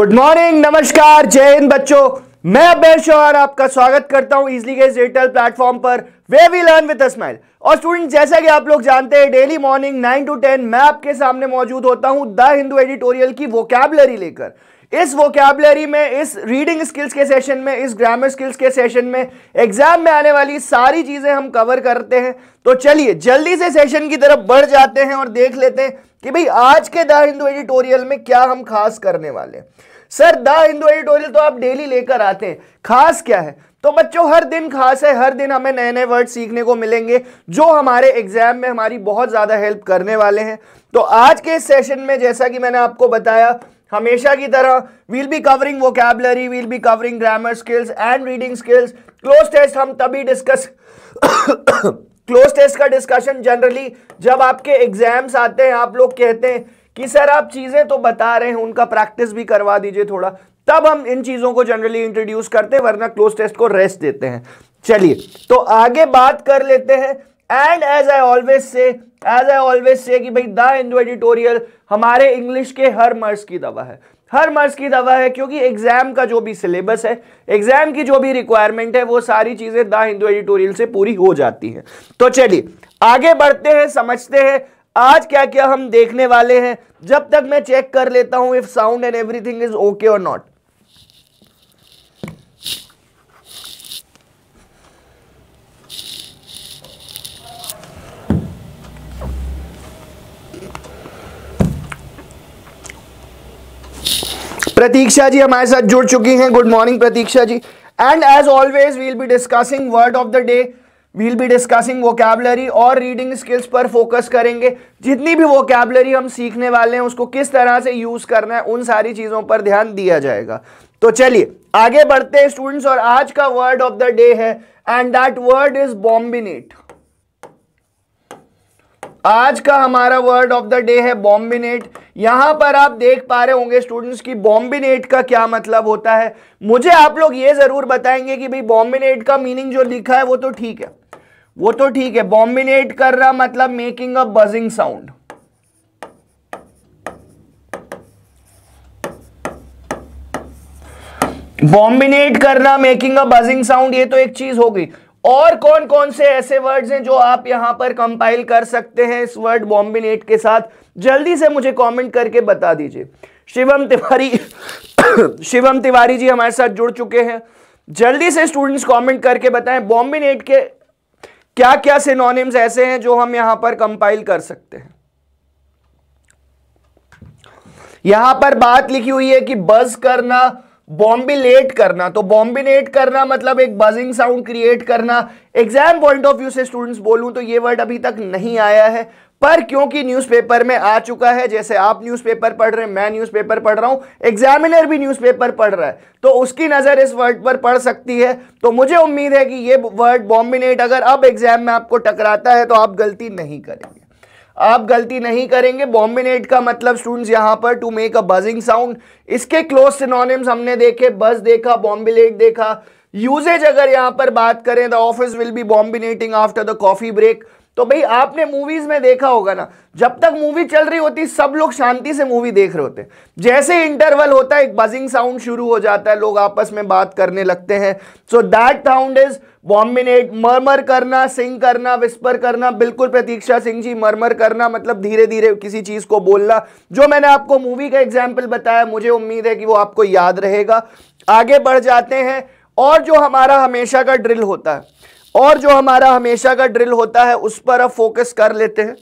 Good morning नमस्कार जय हिंद बच्चों मैं अबेर शोहर आपका स्वागत करता हूं इजली के डिजिटल प्लेटफॉर्म पर वे वी लर्न विद स्माइल और स्टूडेंट जैसा कि आप लोग जानते हैं डेली मॉर्निंग 9 टू 10 मैं आपके सामने मौजूद होता हूं द हिंदू एडिटोरियल की वोकैबलरी लेकर इस वोकैबलरी में इस रीडिंग स्किल्स के सेशन में इस ग्रामर स्किल्स के सेशन में एग्जाम में आने वाली सारी चीज़ें हम कवर करते हैं तो चलिए जल्दी से सेशन की तरफ बढ़ जाते हैं और देख लेते हैं कि भाई आज के द हिंदू एडिटोरियल में क्या हम खास करने वाले हैं सर द हिंदू एडिटोरियल तो आप डेली लेकर आते हैं खास क्या है तो बच्चों हर दिन खास है हर दिन हमें नए नए वर्ड सीखने को मिलेंगे जो हमारे एग्जाम में हमारी बहुत ज़्यादा हेल्प करने वाले हैं तो आज के सेशन में जैसा कि मैंने आपको बताया हमेशा की तरह will be covering vocabulary will be covering grammar skills and reading skills cloze test हम तभी डिस्कस क्लोज टेस्ट का डिस्कशन जनरली जब आपके एग्जाम्स आते हैं आप लोग कहते हैं कि सर आप चीजें तो बता रहे हैं उनका प्रैक्टिस भी करवा दीजिए थोड़ा तब हम इन चीजों को जनरली इंट्रोड्यूस करते हैं वरना क्लोज टेस्ट को रेस्ट देते हैं चलिए तो आगे बात कर लेते हैं and as I always say as I always say कि भाई द हिंदू एडिटोरियल हमारे इंग्लिश के हर मर्ज की दवा है हर मर्ज की दवा है क्योंकि एग्जाम का जो भी सिलेबस है एग्जाम की जो भी रिक्वायरमेंट है वो सारी चीजें द हिंदू एडिटोरियल से पूरी हो जाती हैं तो चलिए आगे बढ़ते हैं समझते हैं आज क्या क्या हम देखने वाले हैं जब तक मैं चेक कर लेता हूं if sound and everything is okay और नॉट प्रतीक्षा जी हमारे साथ जुड़ चुकी हैं good morning Pratiksha ji and as always will be discussing word of the day will be discussing vocabulary और रीडिंग स्किल्स पर फोकस करेंगे जितनी भी वोकेबलरी हम सीखने वाले हैं उसको किस तरह से यूज करना है उन सारी चीजों पर ध्यान दिया जाएगा तो चलिए आगे बढ़ते हैं स्टूडेंट्स और आज का वर्ड ऑफ द डे है and that word is bombinate आज का हमारा वर्ड ऑफ द डे है बॉम्बिनेट यहां पर आप देख पा रहे होंगे स्टूडेंट्स की बॉम्बिनेट का क्या मतलब होता है मुझे आप लोग ये जरूर बताएंगे कि भाई बॉम्बिनेट का मीनिंग जो लिखा है वो तो ठीक है वो तो ठीक है बॉम्बिनेट कर रहा मतलब making a buzzing sound bombinate करना मेकिंग अ बजिंग साउंड ये तो एक चीज हो गई और कौन कौन से ऐसे वर्ड्स हैं जो आप यहां पर कंपाइल कर सकते हैं इस वर्ड बॉम्बिनेट के साथ जल्दी से मुझे कमेंट करके बता दीजिए शिवम तिवारी शिवम तिवारी जी हमारे साथ जुड़ चुके हैं जल्दी से स्टूडेंट्स कमेंट करके बताएं बॉम्बिनेट के क्या क्या से ऐसे हैं जो हम यहां पर कंपाइल कर सकते हैं यहां पर बात लिखी हुई है कि बज करना बॉम्बिलेट करना तो बॉम्बिनेट करना मतलब एक बजिंग साउंड क्रिएट करना एग्जाम पॉइंट ऑफ व्यू से स्टूडेंट्स बोलूं तो ये वर्ड अभी तक नहीं आया है पर क्योंकि न्यूज़पेपर में आ चुका है जैसे आप न्यूज़पेपर पढ़ रहे हैं मैं न्यूज़पेपर पढ़ रहा हूं एग्जामिनर भी न्यूज़पेपर पढ़ रहा है तो उसकी नज़र इस वर्ड पर पड़ सकती है तो मुझे उम्मीद है कि ये वर्ड बॉम्बिनेट अगर अब एग्जाम में आपको टकराता है तो आप गलती नहीं करेंगे आप गलती नहीं करेंगे बॉम्बिनेट का मतलब स्टूडेंट्स यहां पर to make a buzzing sound इसके क्लोज सिनोनिम्स हमने देखे बस देखा बॉम्बिनेट देखा यूजेज अगर यहां पर बात करें the office will be bombinating after the coffee break तो भाई आपने मूवीज में देखा होगा ना जब तक मूवी चल रही होती सब लोग शांति से मूवी देख रहे होते जैसे इंटरवल होता है एक बजिंग साउंड शुरू हो जाता है लोग आपस में बात करने लगते हैं so that sound is bombinate murmur करना सिंग करना विस्पर करना बिल्कुल प्रतीक्षा सिंह जी मरमर करना मतलब धीरे धीरे किसी चीज को बोलना जो मैंने आपको मूवी का एग्जाम्पल बताया मुझे उम्मीद है कि वो आपको याद रहेगा आगे बढ़ जाते हैं और जो हमारा हमेशा का ड्रिल होता है और जो हमारा हमेशा का ड्रिल होता है उस पर अब फोकस कर लेते हैं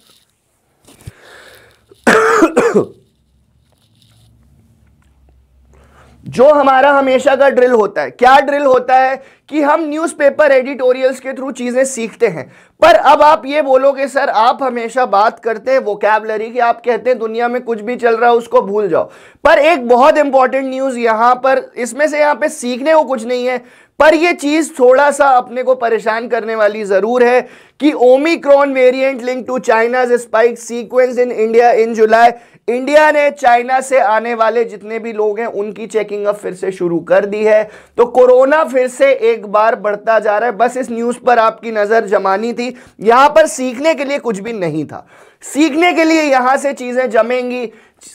जो हमारा हमेशा का ड्रिल होता है क्या ड्रिल होता है कि हम न्यूज़पेपर एडिटोरियल्स के थ्रू चीज़ें सीखते हैं पर अब आप ये बोलोगे सर आप हमेशा बात करते हैं वोकेबलरी की आप कहते हैं दुनिया में कुछ भी चल रहा है उसको भूल जाओ पर एक बहुत इंपॉर्टेंट न्यूज़ यहां पर इसमें से यहां पे सीखने को कुछ नहीं है पर यह चीज थोड़ा सा अपने को परेशान करने वाली जरूर है कि omicron variant link to China spike sequence in India in July India ने चाइना से आने वाले जितने भी लोग हैं उनकी चेकिंग अब फिर से शुरू कर दी है तो कोरोना फिर से एक बार बढ़ता जा रहा है बस इस न्यूज पर आपकी नजर जमानी थी यहां पर सीखने के लिए कुछ भी नहीं था सीखने के लिए यहां से चीजें जमेंगी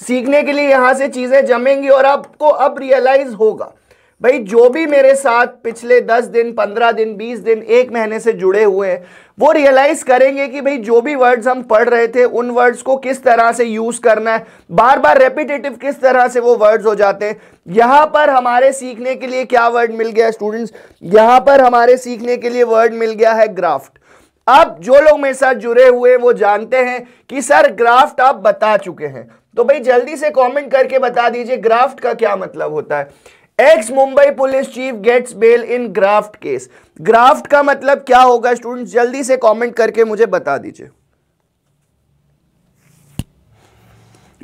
सीखने के लिए यहां से चीजें जमेंगी और आपको अब रियलाइज होगा भाई जो भी मेरे साथ पिछले दस दिन पंद्रह दिन बीस दिन एक महीने से जुड़े हुए हैं वो रियलाइज करेंगे कि भाई जो भी वर्ड्स हम पढ़ रहे थे उन वर्ड्स को किस तरह से यूज करना है बार बार रेपिटेटिव किस तरह से वो वर्ड्स हो जाते हैं यहाँ पर हमारे सीखने के लिए क्या वर्ड मिल गया स्टूडेंट्स यहाँ पर हमारे सीखने के लिए वर्ड मिल गया है ग्राफ्ट अब जो लोग मेरे साथ जुड़े हुए वो जानते हैं कि सर ग्राफ्ट आप बता चुके हैं तो भाई जल्दी से कमेंट करके बता दीजिए ग्राफ्ट का क्या मतलब होता है ex Mumbai police chief gets bail in graft case graft का मतलब क्या होगा स्टूडेंट्स जल्दी से कमेंट करके मुझे बता दीजिए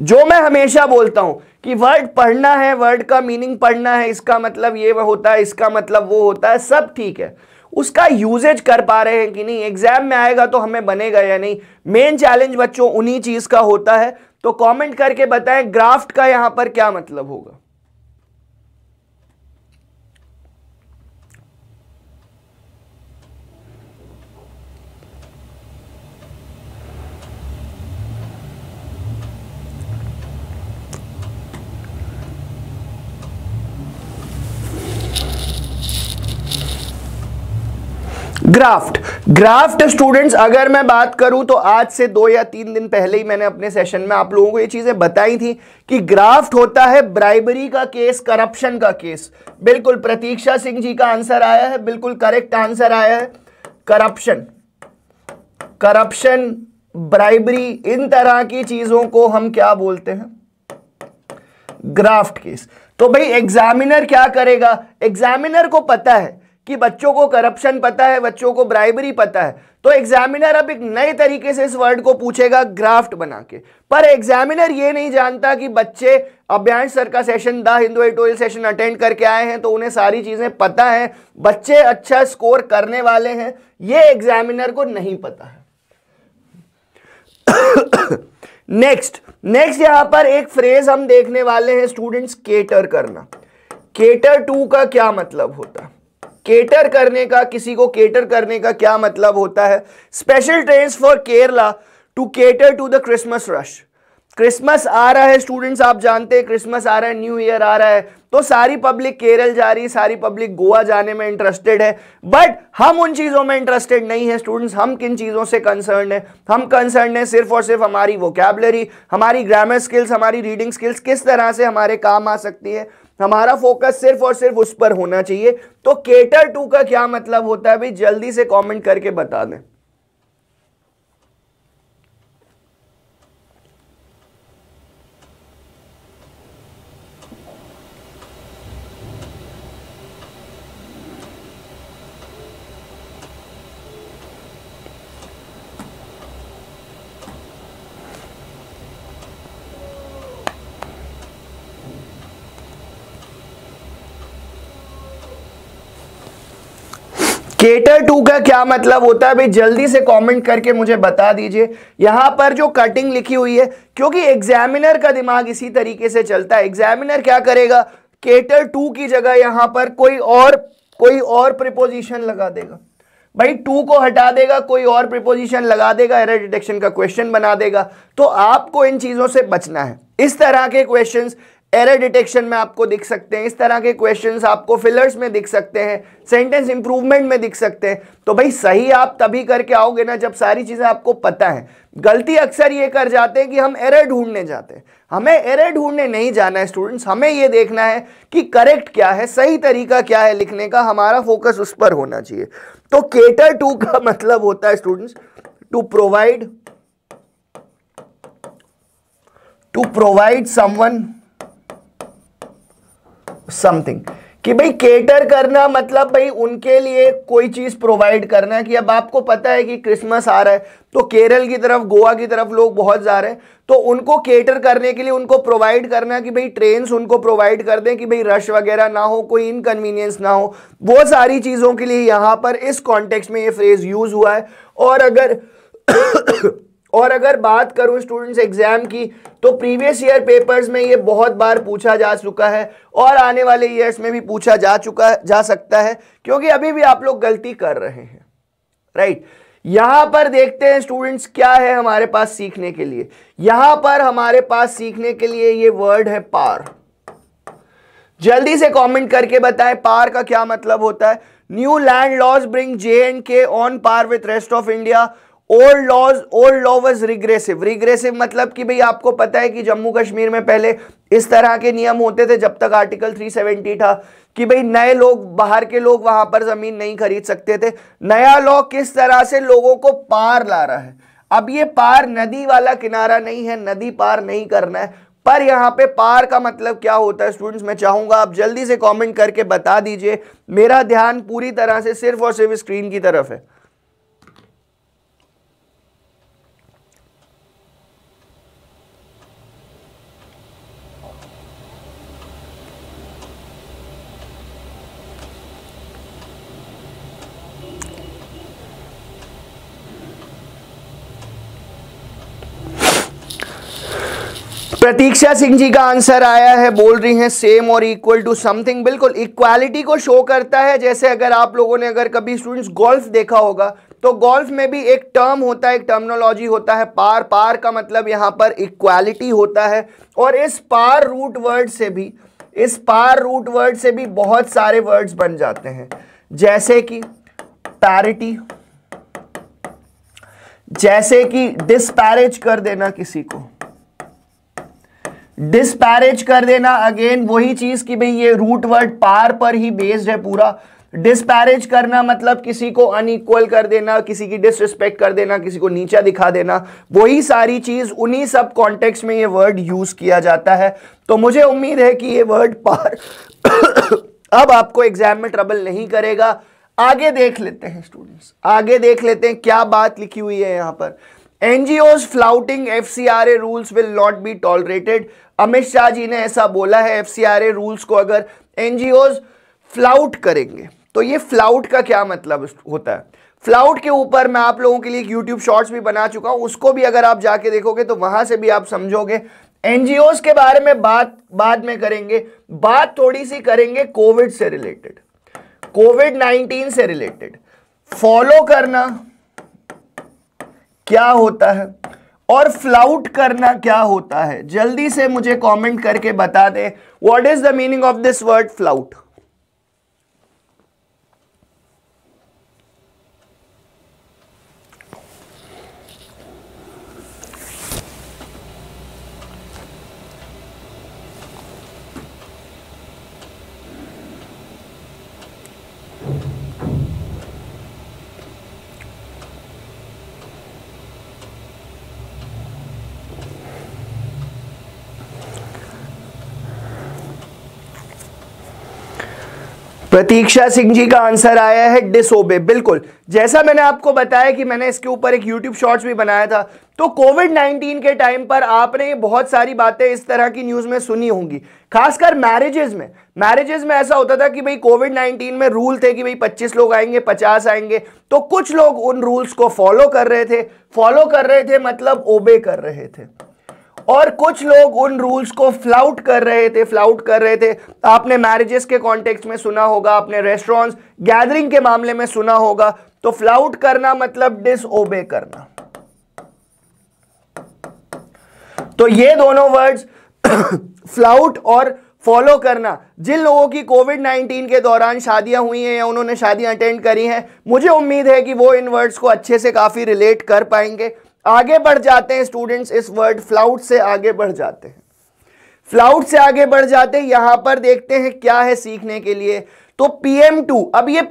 जो मैं हमेशा बोलता हूं कि वर्ड पढ़ना है वर्ड का मीनिंग पढ़ना है इसका मतलब ये होता है इसका मतलब वो होता है सब ठीक है उसका यूजेज कर पा रहे हैं कि नहीं एग्जाम में आएगा तो हमें बनेगा या नहीं मेन चैलेंज बच्चों उन्हीं चीज का होता है तो कमेंट करके बताएं ग्राफ्ट का यहां पर क्या मतलब होगा ग्राफ्ट ग्राफ्ट स्टूडेंट्स अगर मैं बात करूं तो आज से दो या तीन दिन पहले ही मैंने अपने सेशन में आप लोगों को ये चीजें बताई थी कि ग्राफ्ट होता है ब्राइबरी का केस करप्शन का केस बिल्कुल प्रतीक्षा सिंह जी का आंसर आया है बिल्कुल करेक्ट आंसर आया है करप्शन करप्शन ब्राइबरी इन तरह की चीजों को हम क्या बोलते हैं ग्राफ्ट केस तो भाई एग्जामिनर क्या करेगा एग्जामिनर को पता है कि बच्चों को करप्शन पता है बच्चों को ब्राइबरी पता है तो एग्जामिनर अब एक नए तरीके से इस वर्ड को पूछेगा ग्राफ्ट बना के पर एग्जामिनर ये नहीं जानता कि बच्चे अभ्यांश सर का session the Hindu editorial session attend करके आए हैं तो उन्हें सारी चीज़ें पता है बच्चे अच्छा स्कोर करने वाले हैं ये एग्जामिनर को नहीं पता है नेक्स्ट नेक्स्ट यहां पर एक फ्रेज हम देखने वाले हैं स्टूडेंट्स केटर करना केटर टू का क्या मतलब होता है केटर करने का किसी को केटर करने का क्या मतलब होता है special train for Kerala to cater to the Christmas rush Christmas आ रहा है स्टूडेंट्स आप जानते हैं क्रिसमस आ रहा है न्यू ईयर आ रहा है तो सारी पब्लिक केरल जा रही है सारी पब्लिक गोवा जाने में इंटरेस्टेड है बट हम उन चीज़ों में इंटरेस्टेड नहीं है स्टूडेंट्स हम किन चीज़ों से कंसर्न है हम कंसर्न है सिर्फ और सिर्फ हमारी वोकेबलरी हमारी ग्रामर स्किल्स हमारी रीडिंग स्किल्स किस तरह से हमारे काम आ सकती है हमारा फोकस सिर्फ और सिर्फ उस पर होना चाहिए तो केटर टू का क्या मतलब होता है भाई जल्दी से कमेंट करके बता दें केटर टू का क्या मतलब होता है भाई जल्दी से कमेंट करके मुझे बता दीजिए यहां पर जो कटिंग लिखी हुई है क्योंकि एग्जामिनर का दिमाग इसी तरीके से चलता है एग्जामिनर क्या करेगा केटर टू की जगह यहाँ पर कोई और कोई और प्रिपोजिशन लगा देगा भाई टू को हटा देगा कोई और प्रिपोजिशन लगा देगा एरर डिटेक्शन का क्वेश्चन बना देगा तो आपको इन चीज़ों से बचना है इस तरह के क्वेश्चंस एरर डिटेक्शन में आपको दिख सकते हैं इस तरह के क्वेश्चंस आपको फिलर्स में दिख सकते हैं सेंटेंस इंप्रूवमेंट में दिख सकते हैं तो भाई सही आप तभी करके आओगे ना जब सारी चीज़ें आपको पता है गलती अक्सर ये कर जाते हैं कि हम एरर ढूंढने जाते हैं हमें एरर ढूंढने नहीं जाना है स्टूडेंट्स हमें ये देखना है कि करेक्ट क्या है सही तरीका क्या है लिखने का हमारा फोकस उस पर होना चाहिए तो केटर टू का मतलब होता है students to provide to provide someone something कि भाई केटर करना मतलब भाई उनके लिए कोई चीज़ प्रोवाइड करना कि अब आपको पता है कि क्रिसमस आ रहा है तो केरल की तरफ गोवा की तरफ लोग बहुत जा रहे हैं तो उनको केटर करने के लिए उनको प्रोवाइड करना कि भाई ट्रेन उनको प्रोवाइड कर दें कि भाई रश वगैरह ना हो कोई इनकन्वीनियंस ना हो वो सारी चीज़ों के लिए यहाँ पर इस कॉन्टेक्स्ट में ये फ्रेज़ यूज़ हुआ है और अगर और अगर बात करूं स्टूडेंट्स एग्जाम की तो प्रीवियस ईयर पेपर्स में ये बहुत बार पूछा जा चुका है और आने वाले ईयर्स में भी पूछा जा चुका जा सकता है क्योंकि अभी भी आप लोग गलती कर रहे हैं राइट right? यहां पर देखते हैं स्टूडेंट्स क्या है हमारे पास सीखने के लिए यहां पर हमारे पास सीखने के लिए ये वर्ड है पार जल्दी से कमेंट करके बताएं पार का क्या मतलब होता है new land laws bring J and K on par with rest of India old laws old law was regressive regressive मतलब कि भाई आपको पता है कि जम्मू कश्मीर में पहले इस तरह के नियम होते थे जब तक आर्टिकल 370 था कि भाई नए लोग बाहर के लोग वहां पर जमीन नहीं खरीद सकते थे नया लॉ किस तरह से लोगों को पार ला रहा है अब ये पार नदी वाला किनारा नहीं है नदी पार नहीं करना है पर यहाँ पे पार का मतलब क्या होता है स्टूडेंट्स मैं चाहूंगा आप जल्दी से कमेंट करके बता दीजिए मेरा ध्यान पूरी तरह से सिर्फ और सिर्फ स्क्रीन की तरफ है प्रतीक्षा सिंह जी का आंसर आया है बोल रही हैं सेम और इक्वल टू समथिंग बिल्कुल इक्वालिटी को शो करता है जैसे अगर आप लोगों ने अगर कभी स्टूडेंट्स गोल्फ देखा होगा तो गोल्फ में भी एक टर्म होता है एक टर्मनोलॉजी होता है पार पार का मतलब यहाँ पर इक्वालिटी होता है और इस पार रूट वर्ड से भी इस पार रूट वर्ड से भी बहुत सारे वर्ड्स बन जाते हैं जैसे कि पैरिटी जैसे कि डिस्पैरेज कर देना किसी को डिस्पैरेज कर देना अगेन वही चीज कि भाई ये रूट वर्ड पार पर ही बेस्ड है पूरा डिस्पैरेज करना मतलब किसी को अनइक्वल कर देना किसी की डिसरिस्पेक्ट कर देना किसी को नीचा दिखा देना वही सारी चीज उन्हीं सब कॉन्टेक्स्ट में ये वर्ड यूज किया जाता है तो मुझे उम्मीद है कि ये वर्ड पार अब आपको एग्जाम में ट्रबल नहीं करेगा आगे देख लेते हैं स्टूडेंट्स आगे देख लेते हैं क्या बात लिखी हुई है यहां पर NGOs flouting FCRA rules will not be tolerated Amit Shah ji ने ऐसा बोला है एफसीआरए रूल्स को अगर एनजीओज फ्लाउट करेंगे तो ये फ्लाउट का क्या मतलब होता है फ्लाउट के ऊपर मैं आप लोगों के लिए एक यूट्यूब शॉर्ट्स भी बना चुका हूँ उसको भी अगर आप जाके देखोगे तो वहां से भी आप समझोगे एनजीओज के बारे में बात बाद में करेंगे बात थोड़ी सी करेंगे कोविड से रिलेटेड कोविड नाइन्टीन से रिलेटेड फॉलो करना क्या होता है और फ्लाउट करना क्या होता है जल्दी से मुझे कमेंट करके बता दे what is the meaning of this word flout Pratiksha Singh ji का आंसर आया है डिसोबे बिल्कुल जैसा मैंने आपको बताया कि मैंने इसके ऊपर एक यूट्यूब शॉर्ट्स भी बनाया था तो कोविड 19 के टाइम पर आपने बहुत सारी बातें इस तरह की न्यूज़ में सुनी होंगी खासकर मैरिजेज में मैरिजेज में ऐसा होता था कि भाई कोविड 19 में रूल थे कि भाई पच्चीस लोग आएंगे पचास आएंगे तो कुछ लोग उन रूल्स को फॉलो कर रहे थे फॉलो कर रहे थे मतलब ओबे कर रहे थे और कुछ लोग उन रूल्स को फ्लाउट कर रहे थे फ्लाउट कर रहे थे आपने मैरिजेस के कॉन्टेक्स्ट में सुना होगा आपने रेस्टोरेंट्स गैदरिंग के मामले में सुना होगा तो फ्लाउट करना मतलब डिसओबे करना तो ये दोनों वर्ड्स फ्लाउट और फॉलो करना जिन लोगों की कोविड 19 के दौरान शादियां हुई हैं या उन्होंने शादियां अटेंड करी हैं मुझे उम्मीद है कि वो इन वर्ड्स को अच्छे से काफ़ी रिलेट कर पाएंगे आगे बढ़ जाते हैं स्टूडेंट्स इस वर्ड फ्लाउट से आगे बढ़ जाते हैं फ्लाउट से आगे बढ़ जाते हैं यहां पर देखते हैं क्या है सीखने के लिए तो पीएम टू अब ये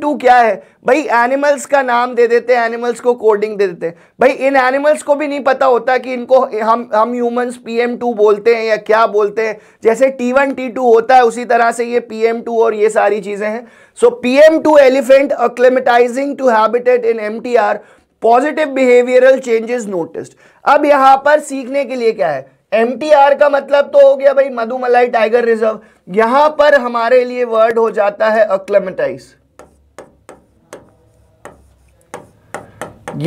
टू क्या है भाई एनिमल्स का नाम दे देते हैं एनिमल्स को कोडिंग दे देते हैं भाई इन एनिमल्स को भी नहीं पता होता कि इनको हम हम ह्यूमंस टू बोलते हैं या क्या बोलते हैं जैसे टी वन टी टू होता है उसी तरह से ये टू और ये सारी चीज़ें हैं so PM to elephant acclimatising to habitat in M positive behavioural changes notice अब यहां पर सीखने के लिए क्या है एम का मतलब तो हो गया भाई मधुमलाई टाइगर रिजर्व यहां पर हमारे लिए वर्ड हो जाता है अक्लमेटाइज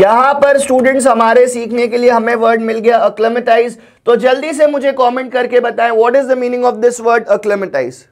यहां पर स्टूडेंट्स हमारे सीखने के लिए हमें वर्ड मिल गया अक्लेमेटाइज तो जल्दी से मुझे कमेंट करके बताएं what is the meaning of this word acclimatise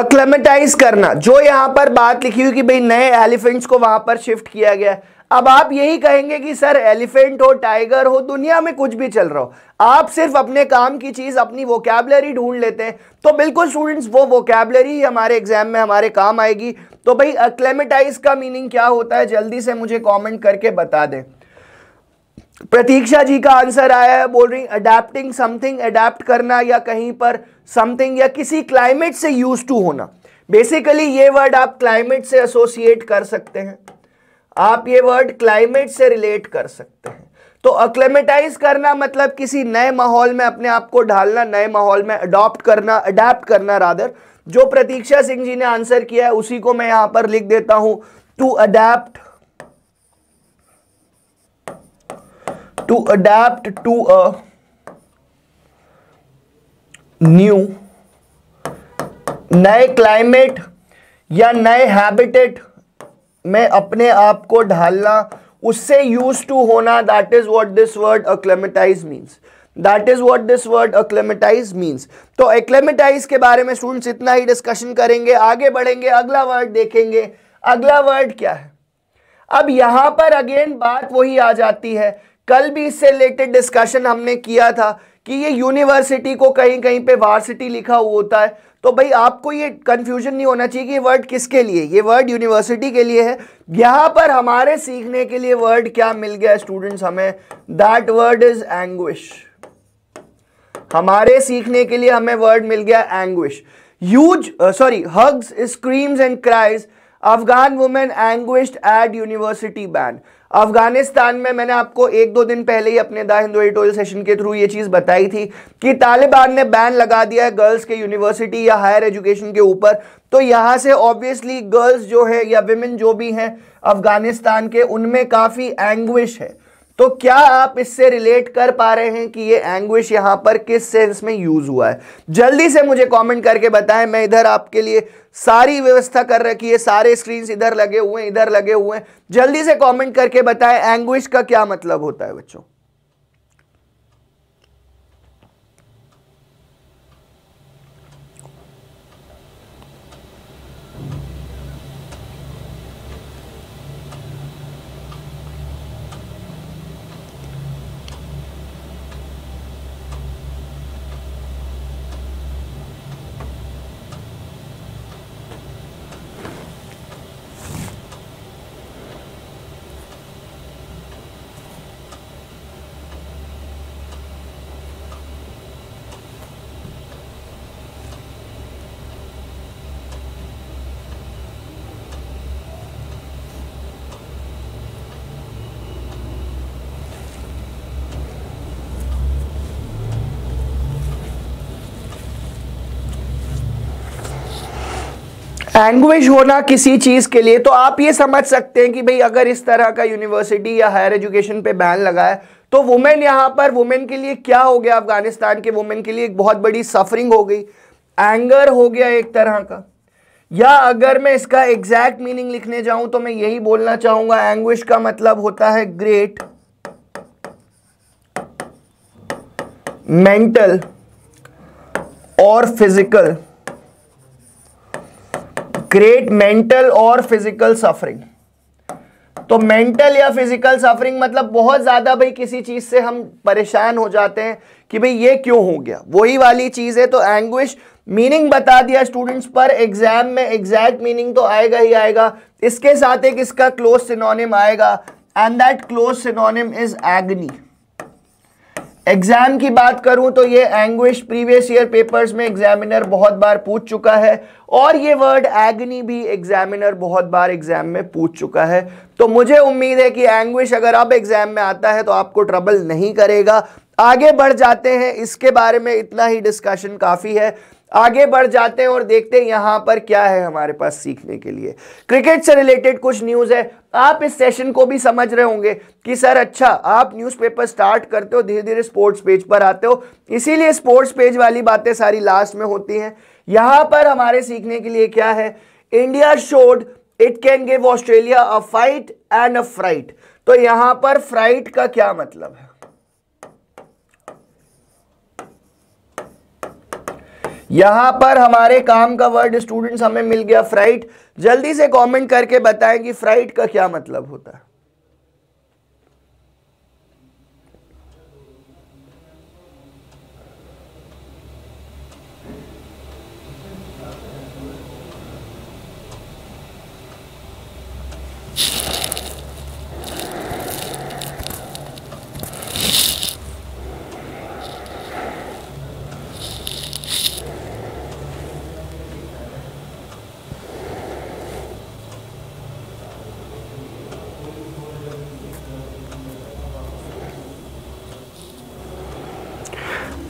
acclimatise करना जो यहां पर बात लिखी हुई कि भाई नए एलिफेंट्स को वहां पर शिफ्ट किया गया अब आप यही कहेंगे कि सर एलिफेंट हो टाइगर हो दुनिया में कुछ भी चल रहा हो आप सिर्फ अपने काम की चीज़ अपनी वोकैबलरी ढूंढ लेते हैं तो बिल्कुल स्टूडेंट्स वो वोकेबलरी हमारे एग्जाम में हमारे काम आएगी तो भाई अक्लेमेटाइज का मीनिंग क्या होता है जल्दी से मुझे कॉमेंट करके बता दें प्रतीक्षा जी का आंसर आया है बोल रही अडेप्टिंग समथिंग अडेप्ट करना या कहीं पर समथिंग या किसी क्लाइमेट से यूज टू होना बेसिकली ये वर्ड आप क्लाइमेट से एसोसिएट कर सकते हैं आप ये वर्ड क्लाइमेट से रिलेट कर सकते हैं तो अक्लेमेटाइज करना मतलब किसी नए माहौल में अपने आप को ढालना नए माहौल में अडॉप्ट करना अडेप्ट करना रादर जो प्रतीक्षा सिंह जी ने आंसर किया है उसी को मैं यहां पर लिख देता हूं to adapt to adapt to a new नए क्लाइमेट या नए हैबिटेट में अपने आप को ढालना उससे यूज टू होना that is what this word acclimatise means that is what this word acclimatise means तो एक्लेमेटाइज के बारे में स्टूडेंट्स इतना ही डिस्कशन करेंगे आगे बढ़ेंगे अगला वर्ड देखेंगे अगला वर्ड क्या है अब यहां पर अगेन बात वही आ जाती है कल भी इससे रिलेटेड डिस्कशन हमने किया था कि ये यूनिवर्सिटी को कहीं कहीं पे वार्सिटी लिखा हुआ होता है तो भाई आपको ये कंफ्यूजन नहीं होना चाहिए कि ये वर्ड किसके लिए ये वर्ड यूनिवर्सिटी के लिए है यहाँ पर हमारे सीखने के लिए वर्ड क्या मिल गया स्टूडेंट्स हमें दैट वर्ड इज एंग्विश हमारे सीखने के लिए हमें वर्ड मिल गया anguish use sorry hugs screams and cries Afghan women anguished at university banned Afghanistan में मैंने आपको एक दो दिन पहले ही अपने द हिंदू एडिटोरियल सेशन के थ्रू ये चीज़ बताई थी कि तालिबान ने बैन लगा दिया है गर्ल्स के यूनिवर्सिटी या हायर एजुकेशन के ऊपर तो यहाँ से ऑब्वियसली गर्ल्स जो है या विमेन जो भी हैं अफगानिस्तान के उनमें काफ़ी एंग्विश है तो क्या आप इससे रिलेट कर पा रहे हैं कि ये एंग्विश यहां पर किस सेंस में यूज हुआ है जल्दी से मुझे कमेंट करके बताएं मैं इधर आपके लिए सारी व्यवस्था कर रखी है सारे स्क्रीन इधर लगे हुए हैं इधर लगे हुए हैं जल्दी से कमेंट करके बताएं एंग्विश का क्या मतलब होता है बच्चों लैंग्वेज होना किसी चीज़ के लिए तो आप ये समझ सकते हैं कि भाई अगर इस तरह का यूनिवर्सिटी या हायर एजुकेशन पे बैन लगा है तो वुमेन यहाँ पर वुमेन के लिए क्या हो गया अफगानिस्तान के वुमेन के लिए एक बहुत बड़ी सफरिंग हो गई एंगर हो गया एक तरह का या अगर मैं इसका एग्जैक्ट मीनिंग लिखने जाऊं तो मैं यही बोलना चाहूंगा एंग्विश का मतलब होता है ग्रेट मेंटल और फिजिकल क्रिएट मेंटल और फिजिकल सफरिंग तो मेंटल या फिजिकल सफरिंग मतलब बहुत ज़्यादा भाई किसी चीज़ से हम परेशान हो जाते हैं कि भाई ये क्यों हो गया वही वाली चीज़ है तो एंग्विश मीनिंग बता दिया स्टूडेंट्स पर एग्जाम में एग्जैक्ट मीनिंग तो आएगा ही आएगा इसके साथ एक इसका क्लोज सिनोनिम आएगा and that close synonym is agony exam की बात करूं तो ये एंग्विश प्रीवियस ईयर पेपर्स में एग्जामिनर बहुत बार पूछ चुका है और ये वर्ड एग्नी भी एग्जामिनर बहुत बार एग्जाम में पूछ चुका है तो मुझे उम्मीद है कि एंग्विश अगर अब एग्जाम में आता है तो आपको ट्रबल नहीं करेगा आगे बढ़ जाते हैं इसके बारे में इतना ही डिस्कशन काफ़ी है आगे बढ़ जाते हैं और देखते हैं यहाँ पर क्या है हमारे पास सीखने के लिए क्रिकेट से रिलेटेड कुछ न्यूज़ है आप इस सेशन को भी समझ रहे होंगे कि सर अच्छा आप न्यूज़पेपर स्टार्ट करते हो धीरे धीरे स्पोर्ट्स पेज पर आते हो इसीलिए स्पोर्ट्स पेज वाली बातें सारी लास्ट में होती हैं यहाँ पर हमारे सीखने के लिए क्या है India showed it can give Australia a fight and a fright तो यहाँ पर फ्राइट का क्या मतलब है यहाँ पर हमारे काम का वर्ड स्टूडेंट्स हमें मिल गया फ्राइट जल्दी से कमेंट करके बताएं कि फ्राइट का क्या मतलब होता है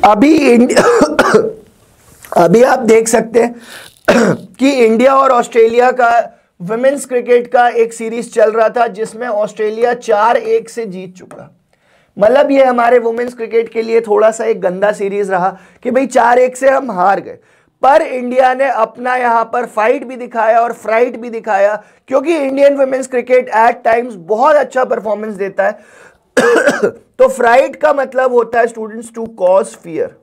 अभी अभी आप देख सकते हैं कि इंडिया और ऑस्ट्रेलिया का वुमेन्स क्रिकेट का एक सीरीज चल रहा था जिसमें ऑस्ट्रेलिया चार एक से जीत चुका मतलब ये हमारे वुमेन्स क्रिकेट के लिए थोड़ा सा एक गंदा सीरीज रहा कि भाई चार एक से हम हार गए पर इंडिया ने अपना यहाँ पर फाइट भी दिखाया और फ्राइट भी दिखाया क्योंकि Indian women's cricket at times बहुत अच्छा परफॉर्मेंस देता है तो फ्राइट का मतलब होता है स्टूडेंट्स टू कॉज फियर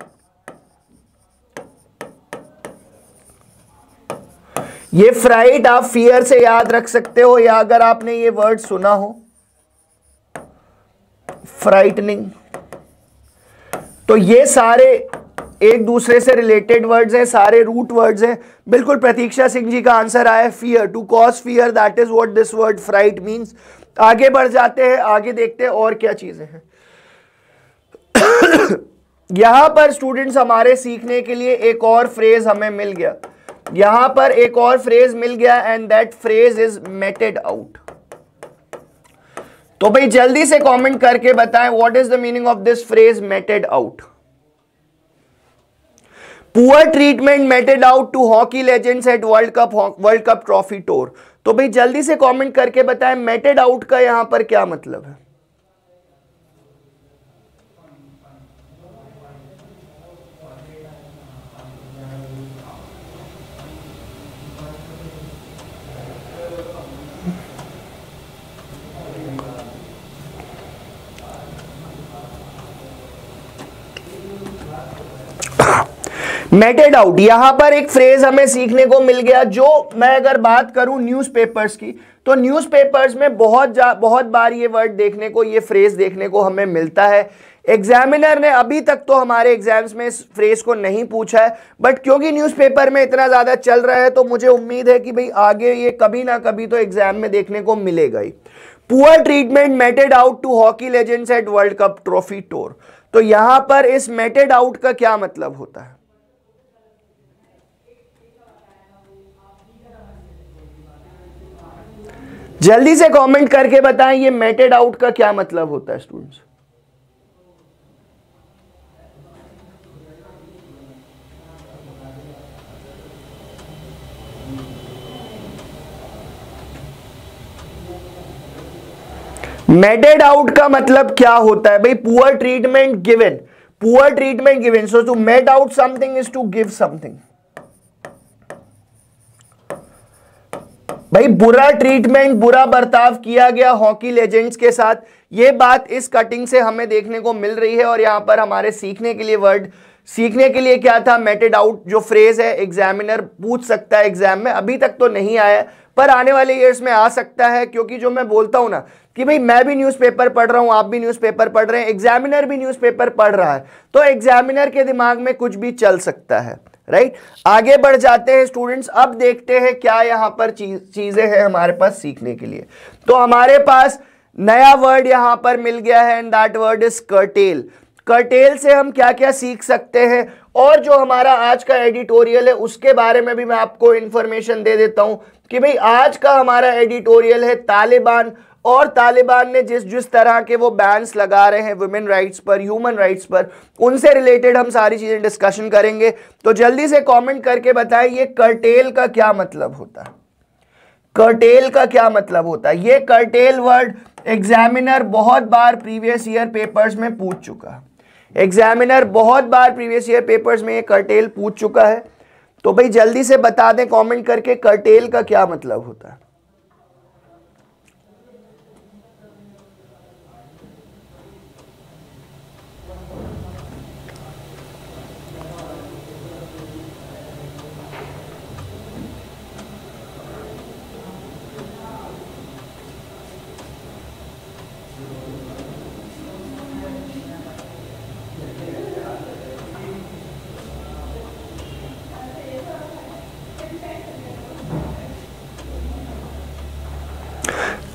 ये फ्राइट आप फियर से याद रख सकते हो या अगर आपने ये वर्ड सुना हो फ्राइटनिंग तो ये सारे एक दूसरे से रिलेटेड वर्ड्स हैं सारे रूट वर्ड्स हैं बिल्कुल प्रतीक्षा सिंह जी का आंसर आया fear to cause fear that is what this word fright means आगे बढ़ जाते हैं आगे देखते हैं और क्या चीज़ें हैं यहां पर स्टूडेंट्स हमारे सीखने के लिए एक और फ्रेज हमें मिल गया यहां पर एक और फ्रेज मिल गया and that phrase is meted out तो भाई जल्दी से कमेंट करके बताएं what is the meaning of this phrase meted out poor treatment meted out to hockey legends at world cup world cup trophy tour तो भाई जल्दी से कमेंट करके बताएं मेटेड आउट का यहां पर क्या मतलब है मेटेड आउट यहां पर एक फ्रेज हमें सीखने को मिल गया जो मैं अगर बात करूं न्यूज़पेपर्स की तो न्यूज़पेपर्स में बहुत जा बहुत बार ये वर्ड देखने को ये फ्रेज देखने को हमें मिलता है एग्जामिनर ने अभी तक तो हमारे एग्जाम्स में इस फ्रेज को नहीं पूछा है बट क्योंकि न्यूज़पेपर में इतना ज़्यादा चल रहा है तो मुझे उम्मीद है कि भाई आगे ये कभी ना कभी तो एग्जाम में देखने को मिलेगा ही poor treatment meted out to hockey legends at world cup trophy tour तो यहाँ पर इस मेटेड आउट का क्या मतलब होता है जल्दी से कमेंट करके बताएं ये मेटेड आउट का क्या मतलब होता है स्टूडेंट्स मेटेड आउट का मतलब क्या होता है भाई poor treatment given poor treatment given so to mete out something is to give something भाई बुरा ट्रीटमेंट बुरा बर्ताव किया गया हॉकी लेजेंड्स के साथ ये बात इस कटिंग से हमें देखने को मिल रही है और यहाँ पर हमारे सीखने के लिए वर्ड सीखने के लिए क्या था मेटेड आउट जो फ्रेज है एग्जामिनर पूछ सकता है एग्जाम में अभी तक तो नहीं आया पर आने वाले ईयर्स में आ सकता है क्योंकि जो मैं बोलता हूँ ना कि भाई मैं भी न्यूज़पेपर पढ़ रहा हूँ आप भी न्यूज़पेपर पढ़ रहे हैं एग्जामिनर भी न्यूज़पेपर पढ़ रहा है तो एग्जामिनर के दिमाग में कुछ भी चल सकता है राइट आगे बढ़ जाते हैं स्टूडेंट्स अब देखते हैं क्या यहाँ पर चीज़ें हैं हमारे पास सीखने के लिए तो हमारे पास नया वर्ड यहां पर मिल गया है and that word is curtail curtail से हम क्या क्या सीख सकते हैं और जो हमारा आज का एडिटोरियल है उसके बारे में भी मैं आपको इंफॉर्मेशन दे देता हूं कि भाई आज का हमारा एडिटोरियल है तालिबान और तालिबान ने जिस जिस तरह के वो बैंस लगा रहे हैं वुमेन राइट्स पर ह्यूमन राइट्स पर उनसे रिलेटेड हम सारी चीज़ें डिस्कशन करेंगे तो जल्दी से कमेंट करके बताएं ये कर्टेल का क्या मतलब होता है कर्टेल का क्या मतलब होता है ये कर्टेल वर्ड एग्जामिनर बहुत बार प्रीवियस ईयर पेपर्स में पूछ चुका एग्जामिनर बहुत बार प्रीवियस ईयर पेपर्स में ये कर्टेल पूछ चुका है तो भाई जल्दी से बता दें कमेंट करके कर्टेल का क्या मतलब होता है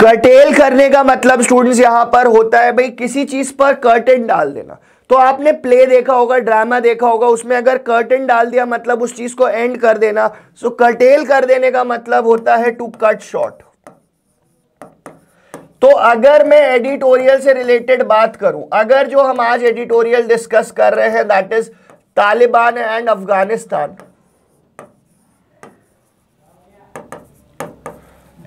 कर्टेल करने का मतलब स्टूडेंट्स यहां पर होता है भाई किसी चीज पर कर्टेन डाल देना तो आपने प्ले देखा होगा ड्रामा देखा होगा उसमें अगर कर्टेन डाल दिया मतलब उस चीज को एंड कर देना सो कर्टेल कर देने का मतलब होता है टू कट शॉर्ट तो अगर मैं एडिटोरियल से रिलेटेड बात करूं अगर जो हम आज एडिटोरियल डिस्कस कर रहे हैं that is Taliban and Afghanistan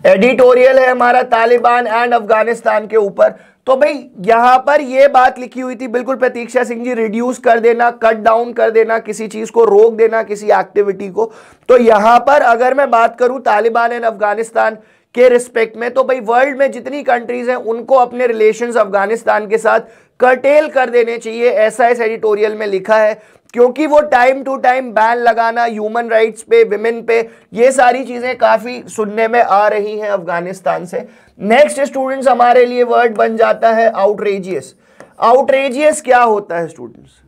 editorial है हमारा तालिबान एंड अफगानिस्तान के ऊपर तो भाई यहां पर यह बात लिखी हुई थी बिल्कुल प्रतीक्षा सिंह जी रिड्यूस कर देना कट डाउन कर देना किसी चीज को रोक देना किसी एक्टिविटी को तो यहां पर अगर मैं बात करूं तालिबान एंड अफगानिस्तान के रिस्पेक्ट में तो भाई वर्ल्ड में जितनी कंट्रीज हैं उनको अपने रिलेशंस अफगानिस्तान के साथ कर्टेल कर देने चाहिए ऐसा इस एडिटोरियल में लिखा है क्योंकि वो टाइम टू टाइम बैन लगाना ह्यूमन राइट्स पे विमेन पे ये सारी चीज़ें काफ़ी सुनने में आ रही हैं अफगानिस्तान से नेक्स्ट स्टूडेंट्स हमारे लिए वर्ड बन जाता है आउटरेजियस आउटरेजियस क्या होता है स्टूडेंट्स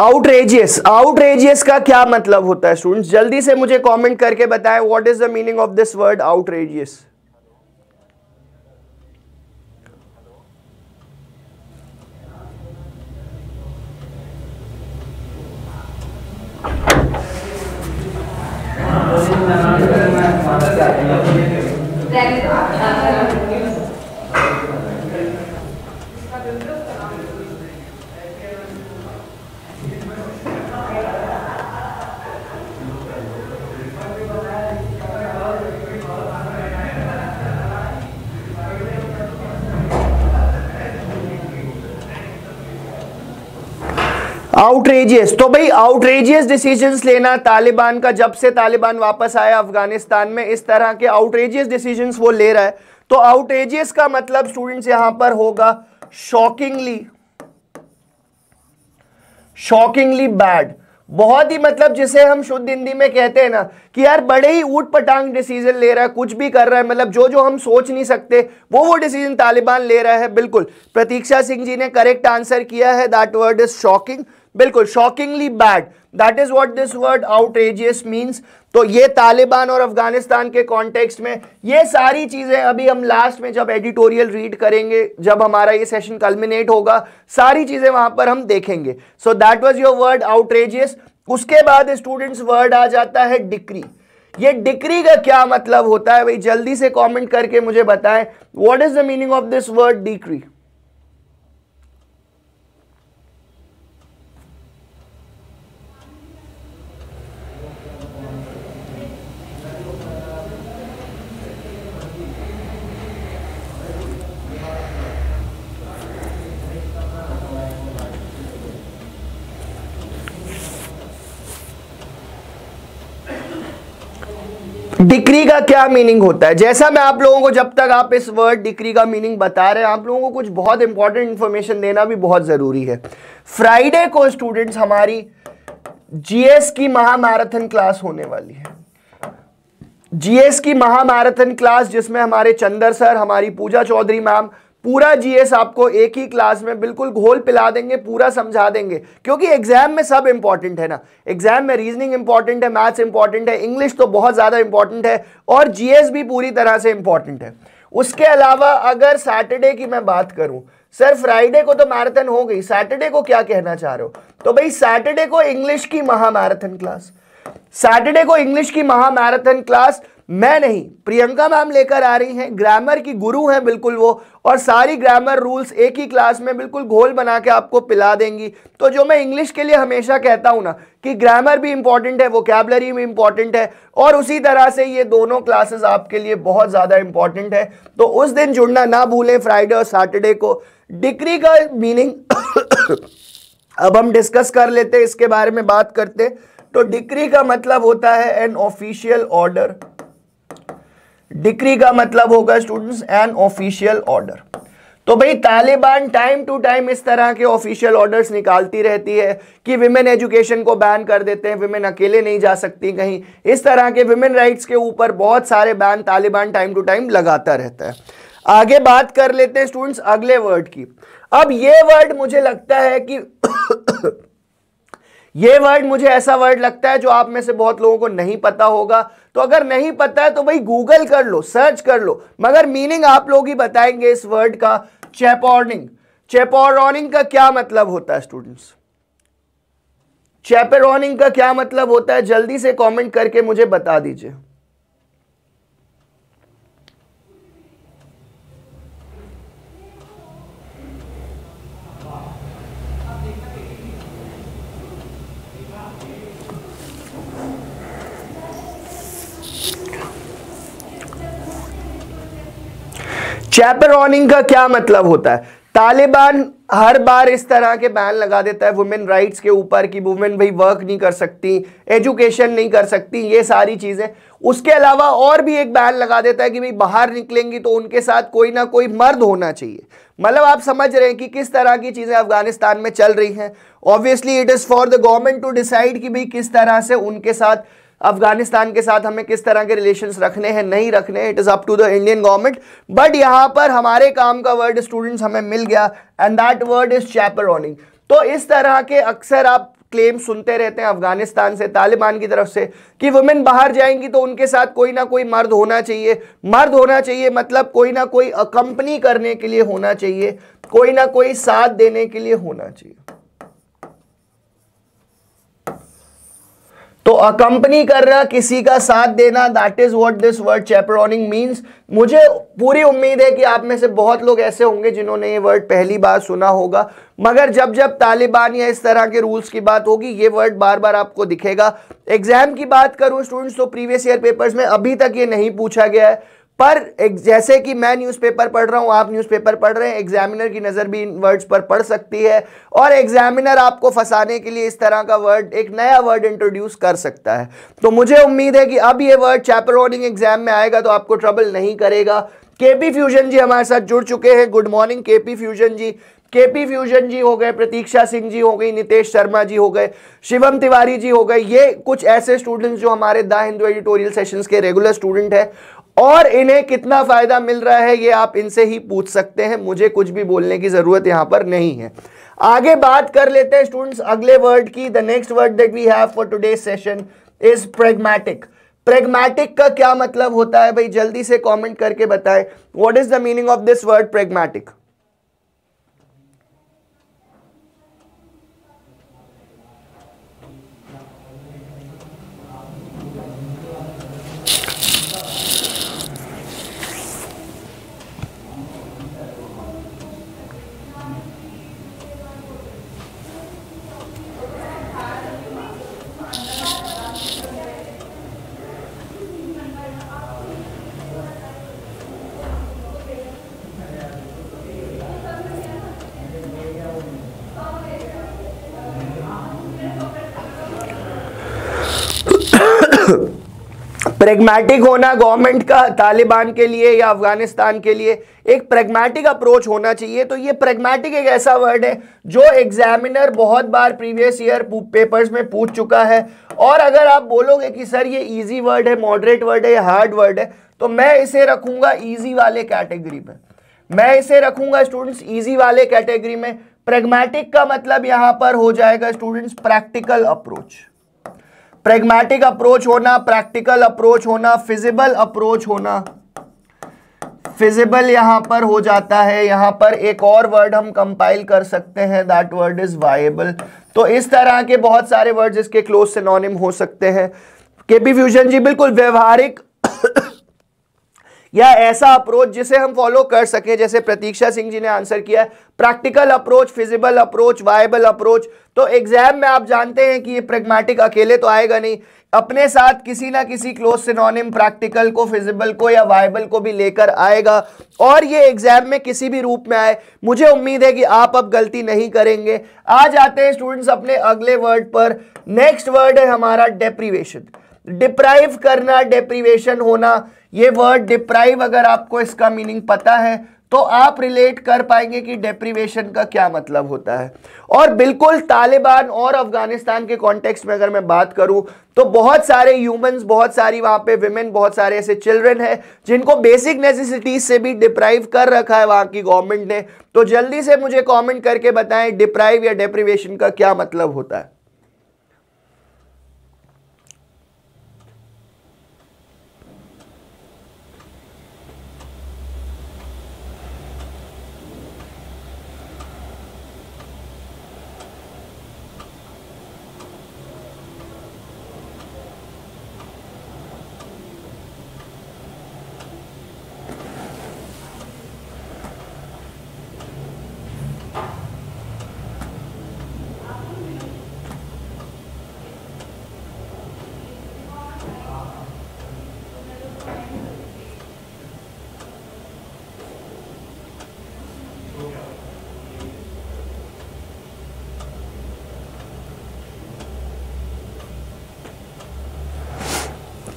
आउटरेजियस आउटरेजियस का क्या मतलब होता है स्टूडेंट्स जल्दी से मुझे कमेंट करके बताएं what is the meaning of this word outrageous outrageous तो भाई आउटरेजियस डिसीजन लेना तालिबान का जब से तालिबान वापस आया अफगानिस्तान में इस तरह के आउटरेजियस डिसीजन वो ले रहा है तो आउटरेजियस का मतलब स्टूडेंट्स यहां पर होगा शॉकिंगली शॉकिंगली बैड बहुत ही मतलब जिसे हम शुद्ध हिंदी में कहते हैं ना कि यार बड़े ही ऊट पटांग डिसीजन ले रहा है कुछ भी कर रहा है मतलब जो जो हम सोच नहीं सकते वो वो डिसीजन तालिबान ले रहा है बिल्कुल प्रतीक्षा सिंह जी ने करेक्ट आंसर किया है दैट वर्ड इज शॉकिंग बिल्कुल shockingly bad that is what this word outrageous means तो ये तालिबान और अफगानिस्तान के कॉन्टेक्स्ट में ये सारी चीज़ें अभी हम लास्ट में जब एडिटोरियल रीड करेंगे जब हमारा ये सेशन कल्मिनेट होगा सारी चीज़ें वहां पर हम देखेंगे so that was your word outrageous उसके बाद स्टूडेंट्स वर्ड आ जाता है डिक्री ये डिक्री का क्या मतलब होता है भाई जल्दी से कॉमेंट करके मुझे बताएं what is the meaning of this word decree decree का क्या मीनिंग होता है जैसा मैं आप लोगों को जब तक आप इस वर्ड डिक्री का मीनिंग बता रहे हैं आप लोगों को कुछ बहुत इंपॉर्टेंट इंफॉर्मेशन देना भी बहुत ज़रूरी है फ्राइडे को स्टूडेंट्स हमारी जीएस की महामैराथन क्लास होने वाली है जीएस की महामैराथन क्लास जिसमें हमारे चंदर सर हमारी पूजा चौधरी मैम पूरा जीएस आपको एक ही क्लास में बिल्कुल घोल पिला देंगे पूरा समझा देंगे क्योंकि एग्जाम में सब इंपॉर्टेंट है ना एग्जाम में रीजनिंग इंपॉर्टेंट है मैथ्स इंपॉर्टेंट है इंग्लिश तो बहुत ज़्यादा इंपॉर्टेंट है और जीएस भी पूरी तरह से इंपॉर्टेंट है उसके अलावा अगर सैटरडे की मैं बात करूं सर फ्राइडे को तो मैराथन हो गई सैटरडे को क्या कहना चाह रहे हो तो भाई सैटरडे को इंग्लिश की महामैराथन क्लास सैटरडे को इंग्लिश की महामैराथन क्लास मैं नहीं प्रियंका मैम लेकर आ रही हैं ग्रामर की गुरु हैं बिल्कुल वो और सारी ग्रामर रूल्स एक ही क्लास में बिल्कुल घोल बना के आपको पिला देंगी तो जो मैं इंग्लिश के लिए हमेशा कहता हूँ ना कि ग्रामर भी इंपॉर्टेंट है वोकेबलरी भी इंपॉर्टेंट है और उसी तरह से ये दोनों क्लासेस आपके लिए बहुत ज़्यादा इंपॉर्टेंट है तो उस दिन जुड़ना ना भूलें फ्राइडे और सैटरडे को डिग्री का मीनिंग अब हम डिस्कस कर लेते हैं इसके बारे में बात करते तो डिक्री का मतलब होता है एन ऑफिशियल ऑर्डर डिक्री का मतलब होगा स्टूडेंट्स एन ऑफिशियल ऑर्डर तो भाई तालिबान टाइम टू टाइम इस तरह के ऑफिशियल ऑर्डर्स निकालती रहती है कि विमेन एजुकेशन को बैन कर देते हैं विमेन अकेले नहीं जा सकती कहीं इस तरह के विमेन राइट्स के ऊपर बहुत सारे bans Taliban time to time लगाता रहता है आगे बात कर लेते हैं स्टूडेंट्स अगले वर्ड की अब ये वर्ड मुझे लगता है कि ये वर्ड मुझे ऐसा वर्ड लगता है जो आप में से बहुत लोगों को नहीं पता होगा तो अगर नहीं पता है तो भाई गूगल कर लो सर्च कर लो मगर मीनिंग आप लोग ही बताएंगे इस वर्ड का चेपोर्निंग चेपॉरॉनिंग का क्या मतलब होता है स्टूडेंट्स चेपेरॉनिंग का क्या मतलब होता है जल्दी से कमेंट करके मुझे बता दीजिए चैपरॉनिंग का क्या मतलब होता है तालिबान हर बार इस तरह के बैन लगा देता है वुमेन राइट्स के ऊपर कि वुमेन भाई वर्क नहीं कर सकती एजुकेशन नहीं कर सकती ये सारी चीज़ें उसके अलावा और भी एक बैन लगा देता है कि भाई बाहर निकलेंगी तो उनके साथ कोई ना कोई मर्द होना चाहिए मतलब आप समझ रहे हैं कि किस तरह की चीज़ें अफगानिस्तान में चल रही हैं obviously it is for the government to decide कि भाई किस तरह से उनके साथ अफगानिस्तान के साथ हमें किस तरह के रिलेशंस रखने हैं नहीं रखने it is up to the Indian government but यहाँ पर हमारे काम का वर्ड स्टूडेंट्स हमें मिल गया and that word is chaperoning तो इस तरह के अक्सर आप क्लेम सुनते रहते हैं अफगानिस्तान से तालिबान की तरफ से कि वुमेन बाहर जाएंगी तो उनके साथ कोई ना कोई मर्द होना चाहिए मर्द होना चाहिए मतलब कोई ना कोई अकंपनी करने के लिए होना चाहिए कोई ना कोई साथ देने के लिए होना चाहिए तो अकंपनी कर रहा किसी का साथ देना that is what this word chaperoning means मुझे पूरी उम्मीद है कि आप में से बहुत लोग ऐसे होंगे जिन्होंने ये वर्ड पहली बार सुना होगा मगर जब जब तालिबान या इस तरह के रूल्स की बात होगी ये वर्ड बार बार आपको दिखेगा एग्जाम की बात करूं स्टूडेंट्स तो प्रीवियस ईयर पेपर्स में अभी तक ये नहीं पूछा गया है पर जैसे कि मैं न्यूज़पेपर पढ़ रहा हूँ आप न्यूज़पेपर पढ़ रहे हैं एग्जामिनर की नज़र भी इन वर्ड्स पर पड़ सकती है और एग्जामिनर आपको फंसाने के लिए इस तरह का वर्ड एक नया वर्ड इंट्रोड्यूस कर सकता है तो मुझे उम्मीद है कि अब ये वर्ड चैपर वार्निंग एग्जाम में आएगा तो आपको ट्रबल नहीं करेगा पी फ्यूजन जी हमारे साथ जुड़ चुके हैं good morning P fusion ji P fusion ji हो गए प्रतीक्षा सिंह जी हो गई नितेश शर्मा जी हो गए शिवम तिवारी जी हो गए ये कुछ ऐसे स्टूडेंट्स जो हमारे द हिंदू एडिटोरियल सेशंस के रेगुलर स्टूडेंट हैं और इन्हें कितना फायदा मिल रहा है ये आप इनसे ही पूछ सकते हैं मुझे कुछ भी बोलने की जरूरत यहां पर नहीं है आगे बात कर लेते हैं स्टूडेंट्स अगले वर्ड की the next word that we have for today session is pragmatic pragmatic का क्या मतलब होता है भाई जल्दी से कॉमेंट करके बताए what is the meaning of this word pragmatic pragmatic होना गवर्नमेंट का तालिबान के लिए या अफगानिस्तान के लिए एक प्रेगमेटिक अप्रोच होना चाहिए तो ये प्रेगमेटिक एक ऐसा वर्ड है जो एग्जामिनर बहुत बार प्रीवियस ईयर पेपर्स में पूछ चुका है और अगर आप बोलोगे कि सर ये इजी वर्ड है मॉडरेट वर्ड है हार्ड वर्ड है तो मैं इसे रखूंगा ईजी वाले कैटेगरी में मैं इसे रखूंगा स्टूडेंट्स ईजी वाले कैटेगरी में प्रेगमेटिक का मतलब यहाँ पर हो जाएगा students practical approach pragmatic approach होना प्रैक्टिकल अप्रोच होना फिजिबल अप्रोच होना फिजिबल यहां पर हो जाता है यहां पर एक और वर्ड हम कंपाइल कर सकते हैं दैट वर्ड इज वायबल तो इस तरह के बहुत सारे वर्ड जिसके क्लोज नॉनिम हो सकते हैं के बी फ्यूजन जी बिल्कुल व्यवहारिक या ऐसा अप्रोच जिसे हम फॉलो कर सकें जैसे प्रतीक्षा सिंह जी ने आंसर किया है practical approach feasible approach viable approach तो एग्जाम में आप जानते हैं कि ये प्रेगमेटिक अकेले तो आएगा नहीं अपने साथ किसी ना किसी क्लोज सिनोनिम प्रैक्टिकल को फिजिबल को या वायबल को भी लेकर आएगा और ये एग्जाम में किसी भी रूप में आए मुझे उम्मीद है कि आप अब गलती नहीं करेंगे आ जाते हैं स्टूडेंट्स अपने अगले वर्ड पर नेक्स्ट वर्ड है हमारा डेप्रीवेशन डिप्राइव करना डेप्रीवेशन होना ये वर्ड डिप्राइव अगर आपको इसका मीनिंग पता है तो आप रिलेट कर पाएंगे कि डेप्रीवेशन का क्या मतलब होता है और बिल्कुल तालिबान और अफगानिस्तान के कॉन्टेक्स्ट में अगर मैं बात करूं तो बहुत सारे ह्यूमंस बहुत सारी वहां पे विमेन बहुत सारे ऐसे चिल्ड्रन हैं जिनको बेसिक नेसेसिटीज से भी डिप्राइव कर रखा है वहां की गवर्नमेंट ने तो जल्दी से मुझे कॉमेंट करके बताएं डिप्राइव या डेप्रीवेशन का क्या मतलब होता है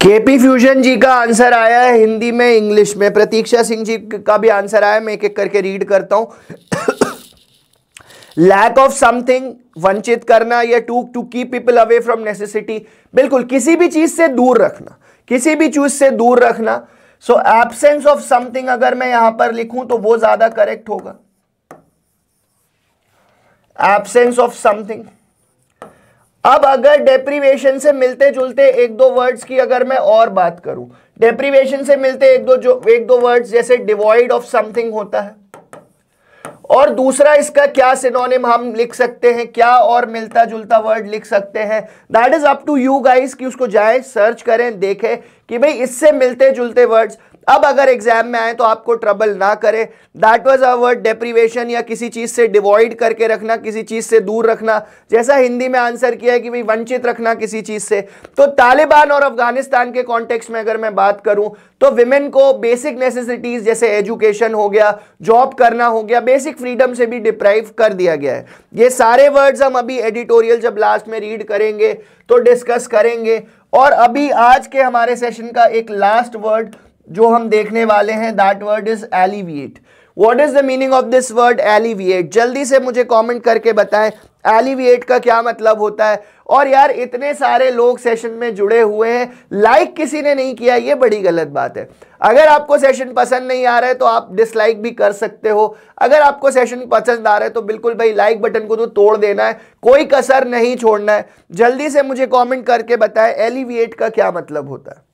केपी फ्यूजन जी का आंसर आया है हिंदी में इंग्लिश में प्रतीक्षा सिंह जी का भी आंसर आया मैं एक एक करके रीड करता हूं लैक ऑफ समथिंग वंचित करना या to to keep people away from necessity बिल्कुल किसी भी चीज से दूर रखना किसी भी चीज से दूर रखना सो एबसेंस ऑफ समथिंग अगर मैं यहां पर लिखूं तो वो ज्यादा करेक्ट होगा एबसेंस ऑफ समथिंग अब अगर डेप्रीवेशन से मिलते जुलते एक दो वर्ड्स की अगर मैं और बात करूं डेप्रीवेशन से मिलते एक दो जो एक दो वर्ड्स जैसे डिवॉइड ऑफ समथिंग होता है और दूसरा इसका क्या सिनोनिम हम लिख सकते हैं क्या और मिलता जुलता वर्ड लिख सकते हैं that is up to you guys कि उसको जाए सर्च करें देखें कि भाई इससे मिलते जुलते वर्ड्स अब अगर एग्जाम में आए तो आपको ट्रबल ना करे that was a word deprivation या किसी चीज से डिवॉइड करके रखना किसी चीज से दूर रखना जैसा हिंदी में आंसर किया है कि भाई वंचित रखना किसी चीज से तो तालिबान और अफगानिस्तान के कॉन्टेक्स्ट में अगर मैं बात करूं तो विमेन को बेसिक नेसेसिटीज जैसे एजुकेशन हो गया जॉब करना हो गया बेसिक फ्रीडम से भी डिप्राइव कर दिया गया है ये सारे वर्ड्स हम अभी एडिटोरियल जब लास्ट में रीड करेंगे तो डिस्कस करेंगे और अभी आज के हमारे सेशन का एक लास्ट वर्ड जो हम देखने वाले हैं that word is alleviate what is the meaning of this word alleviate जल्दी से मुझे कॉमेंट करके बताएं एलिविएट का क्या मतलब होता है और यार इतने सारे लोग सेशन में जुड़े हुए हैं लाइक like किसी ने नहीं किया ये बड़ी गलत बात है अगर आपको सेशन पसंद नहीं आ रहा है तो आप डिसलाइक भी कर सकते हो अगर आपको सेशन पसंद आ रहा है तो बिल्कुल भाई लाइक बटन को तो तोड़ देना है कोई कसर नहीं छोड़ना है जल्दी से मुझे कॉमेंट करके बताएं एलिविएट का क्या मतलब होता है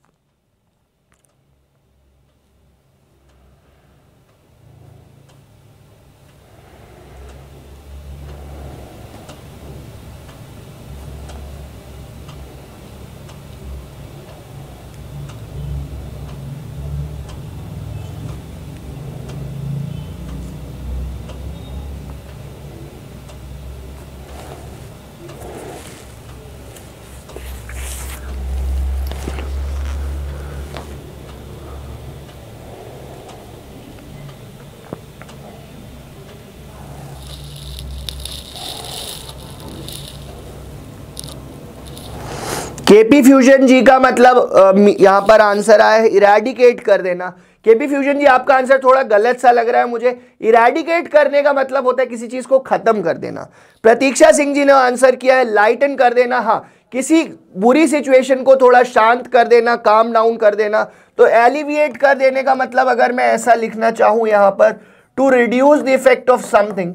केपी फ्यूजन जी का मतलब यहाँ पर आंसर आया है इराडिकेट कर देना केपी फ्यूजन जी आपका आंसर थोड़ा गलत सा लग रहा है मुझे इराडिकेट करने का मतलब होता है किसी चीज़ को ख़त्म कर देना प्रतीक्षा सिंह जी ने आंसर किया है लाइटन कर देना हाँ किसी बुरी सिचुएशन को थोड़ा शांत कर देना काम डाउन कर देना तो एलिविएट कर देने का मतलब अगर मैं ऐसा लिखना चाहूँ यहाँ पर to reduce the effect of something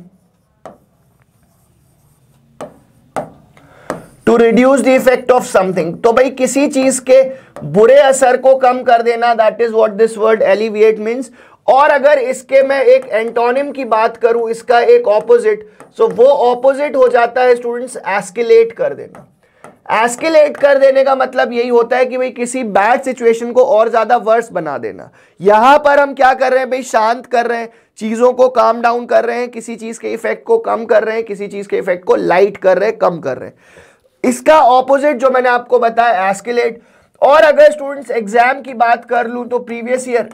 to reduce the effect of something तो भाई किसी चीज के बुरे असर को कम कर देना that is what this word alleviate means और अगर इसके मैं एक एंटोनिम की बात करूं इसका एक ऑपोजिट सो वो ऑपोजिट हो जाता है स्टूडेंट्स एस्केलेट कर देना एस्किलेट कर देने का मतलब यही होता है कि भाई किसी बैड सिचुएशन को और ज़्यादा वर्स बना देना यहां पर हम क्या कर रहे हैं भाई शांत कर रहे हैं चीज़ों को काम डाउन कर रहे हैं किसी चीज़ के इफेक्ट को कम कर रहे हैं किसी चीज़ के इफेक्ट को लाइट कर रहे हैं कम कर रहे हैं इसका ऑपोजिट जो मैंने आपको बताया एस्केलेट और अगर स्टूडेंट्स एग्जाम की बात कर लूं तो previous year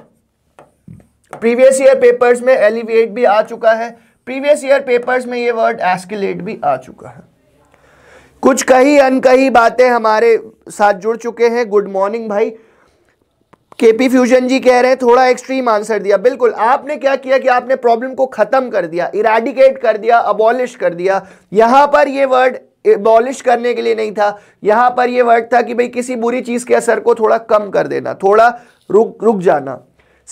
previous year papers में एलिवेट भी आ चुका है प्रीवियस ईयर पेपर्स में ये वर्ड एस्केलेट भी आ चुका है कुछ कही अनकही बातें हमारे साथ जुड़ चुके हैं गुड मॉर्निंग भाई केपी फ्यूजन जी कह रहे हैं थोड़ा एक्सट्रीम आंसर दिया बिल्कुल आपने क्या किया कि आपने प्रॉब्लम को खत्म कर दिया इराडिकेट कर दिया अबॉलिश कर दिया यहां पर ये वर्ड एबॉलिश करने के लिए नहीं था यहां पर यह वर्ड था कि भाई किसी बुरी चीज़ के असर को थोड़ा कम कर देना थोड़ा रुक रुक जाना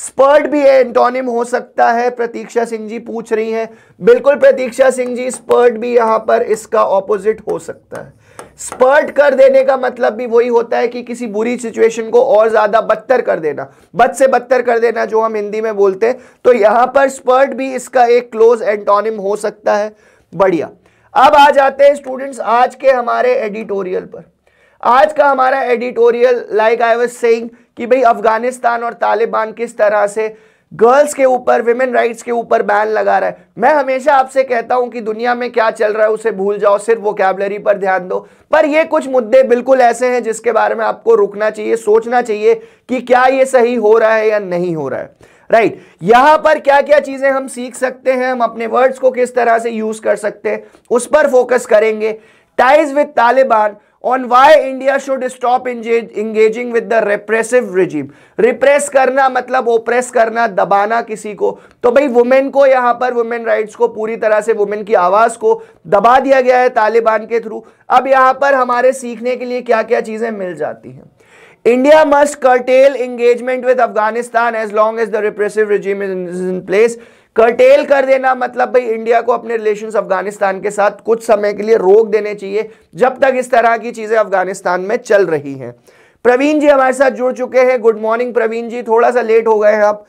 स्पर्ट भी है एंटोनिम हो सकता है प्रतीक्षा सिंह जी पूछ रही हैं बिल्कुल प्रतीक्षा सिंह जी स्पर्ट भी यहां पर इसका ऑपोजिट हो सकता है स्पर्ट कर देने का मतलब भी वही होता है कि किसी बुरी सिचुएशन को और ज़्यादा बदतर कर देना बद से बदतर कर देना जो हम हिंदी में बोलते हैं तो यहां पर स्पर्ट भी इसका एक क्लोज एंटोनिम हो सकता है बढ़िया अब आ जाते हैं स्टूडेंट्स आज के हमारे एडिटोरियल पर आज का हमारा editorial like I was saying कि भाई अफगानिस्तान और तालिबान किस तरह से गर्ल्स के ऊपर विमेन राइट्स के ऊपर बैन लगा रहा है मैं हमेशा आपसे कहता हूं कि दुनिया में क्या चल रहा है उसे भूल जाओ सिर्फ वो कैबलरी पर ध्यान दो पर ये कुछ मुद्दे बिल्कुल ऐसे हैं जिसके बारे में आपको रुकना चाहिए सोचना चाहिए कि क्या ये सही हो रहा है या नहीं हो रहा है राइट right. यहां पर क्या क्या चीजें हम सीख सकते हैं हम अपने वर्ड्स को किस तरह से यूज कर सकते हैं उस पर फोकस करेंगे ties with Taliban on why India should stop engaging with the repressive regime repress करना मतलब ओप्रेस करना दबाना किसी को तो भाई वुमेन को यहां पर वुमेन राइट्स को पूरी तरह से वुमेन की आवाज को दबा दिया गया है तालिबान के थ्रू अब यहां पर हमारे सीखने के लिए क्या क्या चीजें मिल जाती हैं India must curtail engagement with Afghanistan as long as the repressive regime is in curtail कर देना मतलब भाई इंडिया को अपने रिलेशंस अफगानिस्तान के साथ कुछ समय के लिए रोक देने चाहिए जब तक इस तरह की चीजें अफगानिस्तान में चल रही हैं प्रवीण जी हमारे साथ जुड़ चुके हैं गुड मॉर्निंग प्रवीण जी थोड़ा सा लेट हो गए हैं आप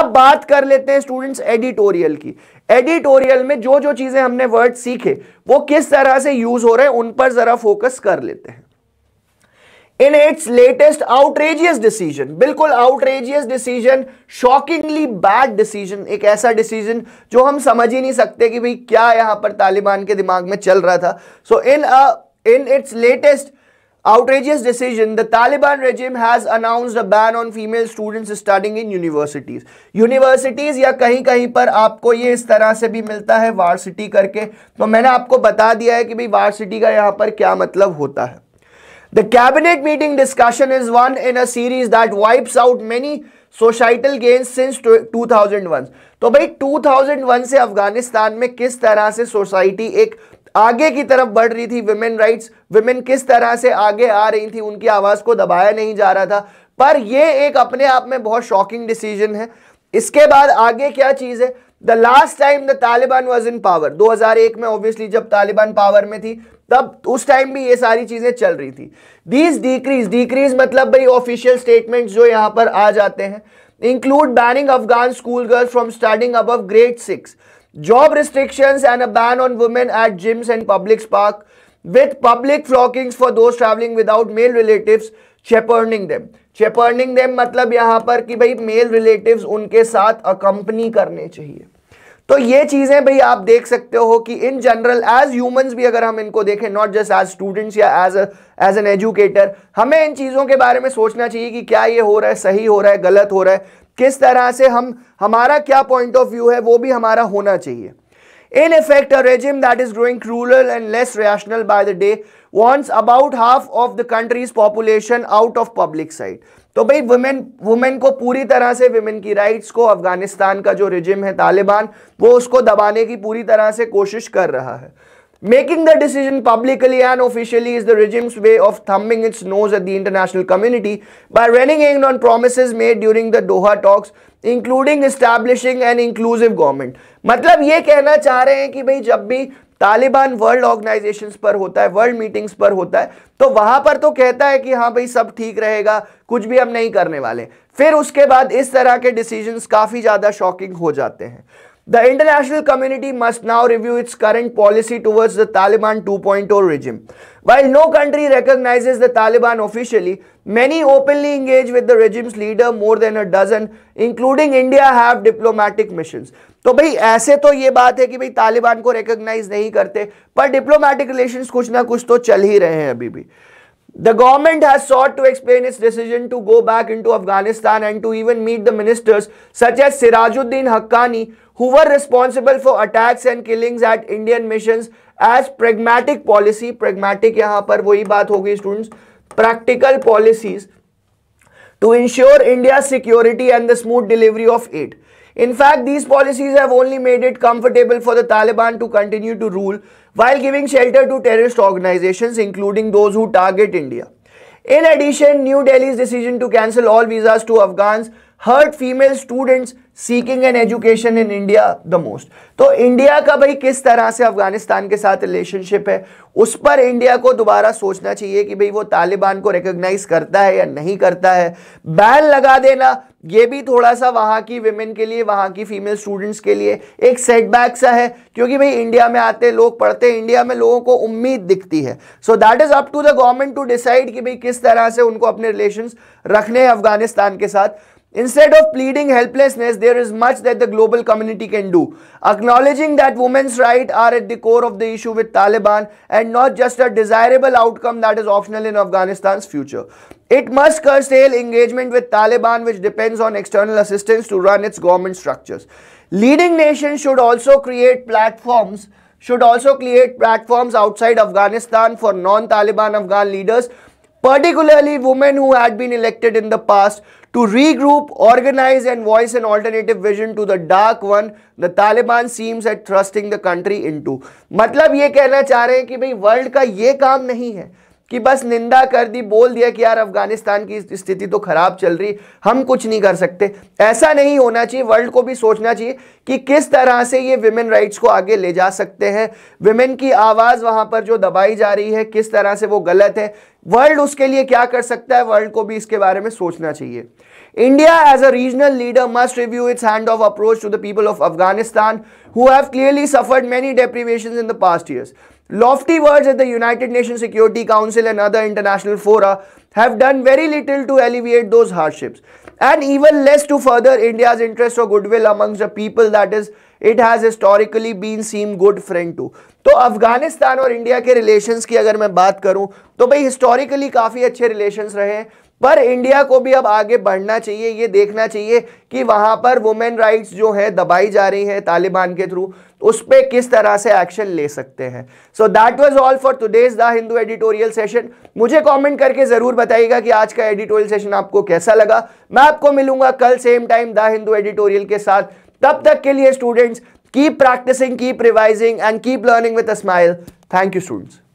अब बात कर लेते हैं स्टूडेंट्स एडिटोरियल की एडिटोरियल में जो जो चीजें हमने वर्ड सीखे वो किस तरह से यूज हो रहे हैं उन पर जरा फोकस कर लेते हैं in its latest outrageous decision बिल्कुल outrageous decision shockingly bad decision एक ऐसा डिसीजन जो हम समझ ही नहीं सकते कि भाई क्या यहां पर तालिबान के दिमाग में चल रहा था so in in its latest outrageous decision the taliban regime has announced a ban on female students studying in universities universities या कहीं कहीं पर आपको ये इस तरह से भी मिलता है varsity करके तो मैंने आपको बता दिया है कि भाई varsity का यहां पर क्या मतलब होता है The cabinet meeting discussion is one in a series that wipes out many societal gains since 2001 तो भाई 2001 से अफगानिस्तान में किस तरह से सोसाइटी एक आगे की तरफ बढ़ रही थी वुमेन राइट्स वुमेन किस तरह से आगे आ रही थी उनकी आवाज़ को दबाया नहीं जा रहा था पर यह एक अपने आप में बहुत शॉकिंग डिसीजन है इसके बाद आगे क्या चीज़ है the last time the Taliban was in power 2001 में ऑब्वियसली जब तालिबान पावर में थी तब उस टाइम भी ये सारी चीजें चल रही थी दीज डीक्रीज डीक्रीज मतलब भाई ऑफिशियल स्टेटमेंट्स जो यहां पर आ जाते हैं include banning Afghan school girls from starting अब grade six job restrictions and a ban on women at gyms and public park with public flogging for those travelling without male relative chaperoning them chaperoning them मतलब यहां पर कि भाई mail relative उनके साथ अकंपनी करने चाहिए तो ये चीज़ें भाई आप देख सकते हो कि इन जनरल एज ह्यूमंस भी अगर हम इनको देखें नॉट जस्ट एज स्टूडेंट्स या एज एज एन एजुकेटर हमें इन चीज़ों के बारे में सोचना चाहिए कि क्या ये हो रहा है सही हो रहा है गलत हो रहा है किस तरह से हम हमारा क्या पॉइंट ऑफ व्यू है वो भी हमारा होना चाहिए in effect a regime that is growing crueler and less rational by the day wants about half of the country's population out of public side तो भाई वुमेन वुमेन को पूरी तरह से वुमेन की राइट्स को अफगानिस्तान का जो रिजिम है तालिबान वो उसको दबाने की पूरी तरह से कोशिश कर रहा है making the decision publicly and officially is the regime's way of thumbing its nose at the international community by running in on promise made during the Doha talks including establishing an inclusive government मतलब ये कहना चाह रहे हैं कि भाई जब भी तालिबान वर्ल्ड ऑर्गेनाइजेशन पर होता है वर्ल्ड मीटिंग्स पर होता है तो वहां पर तो कहता है कि हाँ भाई सब ठीक रहेगा कुछ भी हम नहीं करने वाले फिर उसके बाद इस तरह के डिसीजंस काफ़ी ज़्यादा शॉकिंग हो जाते हैं The international community must now review its current policy towards the Taliban 2.0 regime. While no country recognizes the Taliban officially, many openly engage with the regime's leader more than a dozen, including India, have diplomatic missions. तो भाई ऐसे तो ये बात है कि भाई तालिबान को रिकग्नाइज नहीं करते पर डिप्लोमेटिक रिलेशंस कुछ ना कुछ तो चल ही रहे हैं अभी भी The government has sought to explain its decision to go back into Afghanistan and to even meet the ministers such as Sirajuddin Haqqani who were responsible for attacks and killings at Indian missions as pragmatic policy. Pragmatic यहाँ पर वही बात होगी students. Practical policies to ensure India's security and the smooth delivery of aid. In fact, these policies have only made it comfortable for the Taliban to continue to rule while giving shelter to terrorist organizations, including those who target India. In addition, New Delhi's decision to cancel all visas to Afghans hurt female students seeking an education in India the most. to india ka bhai kis tarah se afghanistan ke sath relationship hai us par india ko dobara sochna chahiye ki bhai wo taliban ko recognize karta hai ya nahi karta hai ban laga dena ये भी थोड़ा सा वहाँ की women के लिए वहाँ की फीमेल स्टूडेंट्स के लिए एक सेटबैक सा है क्योंकि भाई इंडिया में आते लोग पढ़ते इंडिया में लोगों को उम्मीद दिखती है so that is up to the government to decide कि भाई किस तरह से उनको अपने रिलेशन रखने हैं अफगानिस्तान के साथ Instead of pleading helplessness, there is much that the global community can do. Acknowledging that women's rights are at the core of the issue with Taliban and not just a desirable outcome that is optional in Afghanistan's future. It must curtail engagement with Taliban which depends on external assistance to run its government structures. Leading nations should also create platforms should also create platforms outside Afghanistan for non-Taliban Afghan leaders, particularly women who had been elected in the past, to regroup, organize and voice an alternative vision to the dark one the Taliban seems at thrusting the country into. मतलब ये कहना चाह रहे हैं कि भाई world का ये काम नहीं है कि बस निंदा कर दी बोल दिया कि यार अफगानिस्तान की स्थिति तो खराब चल रही हम कुछ नहीं कर सकते ऐसा नहीं होना चाहिए वर्ल्ड को भी सोचना चाहिए कि किस तरह से ये विमेन राइट्स को आगे ले जा सकते हैं विमेन की आवाज़ वहाँ पर जो दबाई जा रही है किस तरह से वो गलत है वर्ल्ड उसके लिए क्या कर सकता है वर्ल्ड को भी इसके बारे में सोचना चाहिए India as a regional leader must review its handoff approach to the people of Afghanistan who have clearly suffered many deprivations in the past years. Lofty words at the United Nations Security Council and other international fora have done very little to alleviate those hardships and even less to further India's interest or goodwill amongst the people that is it has historically been seem good friend to तो अफगानिस्तान और India के relations की अगर मैं बात करूं तो भाई हिस्टोरिकली काफ़ी अच्छे रिलेशंस रहे पर इंडिया को भी अब आगे बढ़ना चाहिए ये देखना चाहिए कि वहां पर वुमेन राइट्स जो है दबाई जा रही है तालिबान के थ्रू उस पर किस तरह से एक्शन ले सकते हैं so that was all for today's the Hindu editorial session मुझे कमेंट करके ज़रूर बताइएगा कि आज का एडिटोरियल सेशन आपको कैसा लगा मैं आपको मिलूंगा कल same time the Hindu editorial के साथ तब तक के लिए students keep practising keep revising and keep learning with a smile thank you students